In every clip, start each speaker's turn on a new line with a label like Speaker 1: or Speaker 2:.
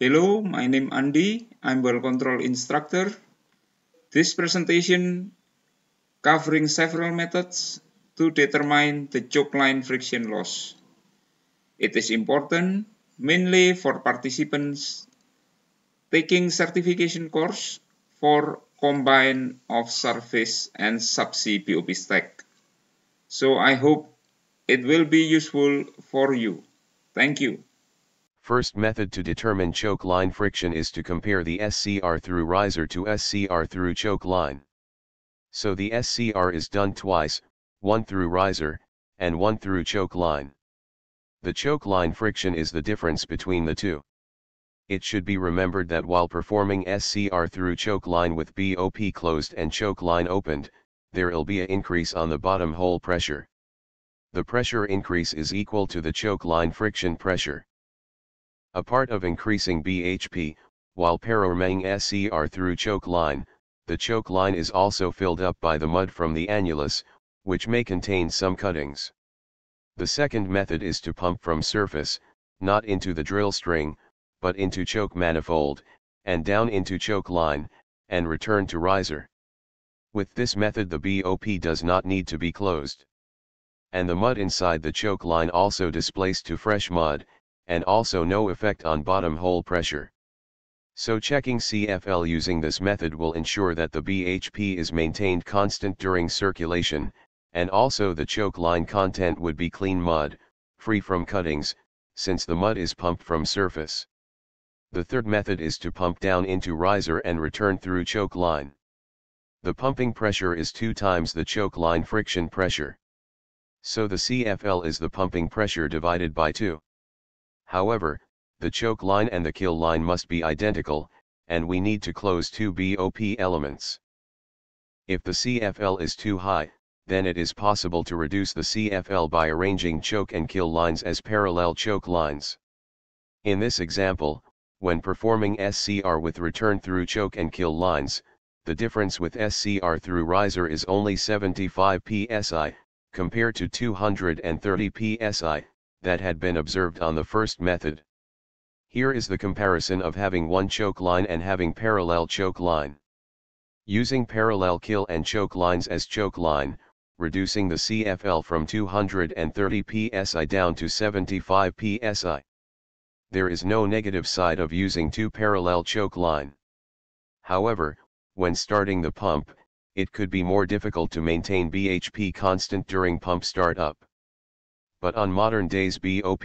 Speaker 1: Hello, my name Andy. I'm well control instructor. This presentation covering several methods to determine the choke line friction loss. It is important mainly for participants taking certification course for combine of surface and subsea POP stack. So I hope it will be useful for you. Thank you.
Speaker 2: First method to determine choke line friction is to compare the SCR through riser to SCR through choke line. So the SCR is done twice, one through riser, and one through choke line. The choke line friction is the difference between the two. It should be remembered that while performing SCR through choke line with BOP closed and choke line opened, there'll be an increase on the bottom hole pressure. The pressure increase is equal to the choke line friction pressure a part of increasing BHP, while Parormang SCR through choke line, the choke line is also filled up by the mud from the annulus, which may contain some cuttings. The second method is to pump from surface, not into the drill string, but into choke manifold, and down into choke line, and return to riser. With this method the BOP does not need to be closed. And the mud inside the choke line also displaced to fresh mud, and also no effect on bottom hole pressure. So checking CFL using this method will ensure that the BHP is maintained constant during circulation, and also the choke line content would be clean mud, free from cuttings, since the mud is pumped from surface. The third method is to pump down into riser and return through choke line. The pumping pressure is two times the choke line friction pressure. So the CFL is the pumping pressure divided by 2. However, the choke line and the kill line must be identical, and we need to close two BOP elements. If the CFL is too high, then it is possible to reduce the CFL by arranging choke and kill lines as parallel choke lines. In this example, when performing SCR with return through choke and kill lines, the difference with SCR through riser is only 75 psi, compared to 230 psi, that had been observed on the first method. Here is the comparison of having one choke line and having parallel choke line. Using parallel kill and choke lines as choke line, reducing the CFL from 230 psi down to 75 psi. There is no negative side of using two parallel choke line. However, when starting the pump, it could be more difficult to maintain BHP constant during pump startup but on modern days BOP,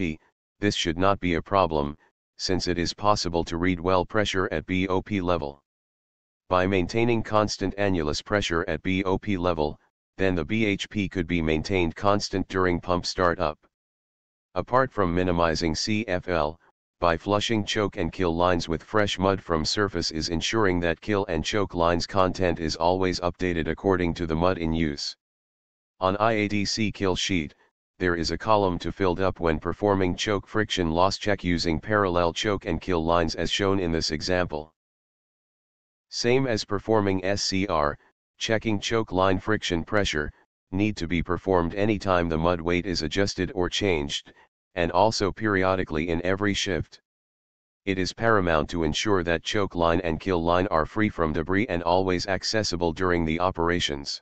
Speaker 2: this should not be a problem, since it is possible to read well pressure at BOP level. By maintaining constant annulus pressure at BOP level, then the BHP could be maintained constant during pump startup. Apart from minimizing CFL, by flushing choke and kill lines with fresh mud from surface is ensuring that kill and choke lines content is always updated according to the mud in use. On IADC kill sheet, there is a column to filled up when performing choke friction loss check using parallel choke and kill lines as shown in this example. Same as performing SCR, checking choke line friction pressure, need to be performed anytime the mud weight is adjusted or changed, and also periodically in every shift. It is paramount to ensure that choke line and kill line are free from debris and always accessible during the operations.